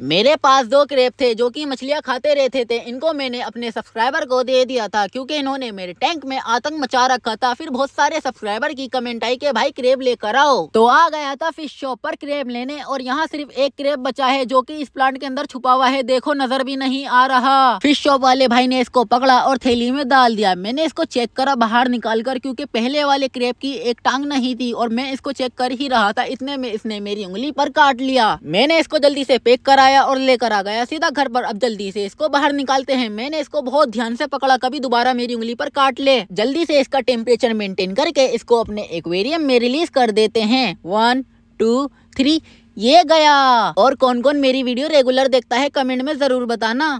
मेरे पास दो क्रेप थे जो कि मछलियां खाते रहते थे इनको मैंने अपने सब्सक्राइबर को दे दिया था क्योंकि इन्होंने मेरे टैंक में आतंक मचा रखा था फिर बहुत सारे सब्सक्राइबर की कमेंट आई कि भाई क्रेप लेकर आओ तो आ गया था फिश शॉप पर क्रेप लेने और यहाँ सिर्फ एक क्रेप बचा है जो की इस प्लांट के अंदर छुपा हुआ है देखो नजर भी नहीं आ रहा फिश शॉप वाले भाई ने इसको पकड़ा और थैली में डाल दिया मैंने इसको चेक करा बाहर निकाल कर क्यूँकी पहले वाले क्रेप की एक टांग नहीं थी और मैं इसको चेक कर ही रहा था इतने में इसने मेरी उंगली पर काट लिया मैंने इसको जल्दी से पैक करा लाया और लेकर आ गया सीधा घर पर अब जल्दी से इसको बाहर निकालते हैं मैंने इसको बहुत ध्यान से पकड़ा कभी दोबारा मेरी उंगली पर काट ले जल्दी से इसका टेम्परेचर मेंटेन करके इसको अपने एक्वेरियम में रिलीज कर देते हैं वन टू थ्री ये गया और कौन कौन मेरी वीडियो रेगुलर देखता है कमेंट में जरूर बताना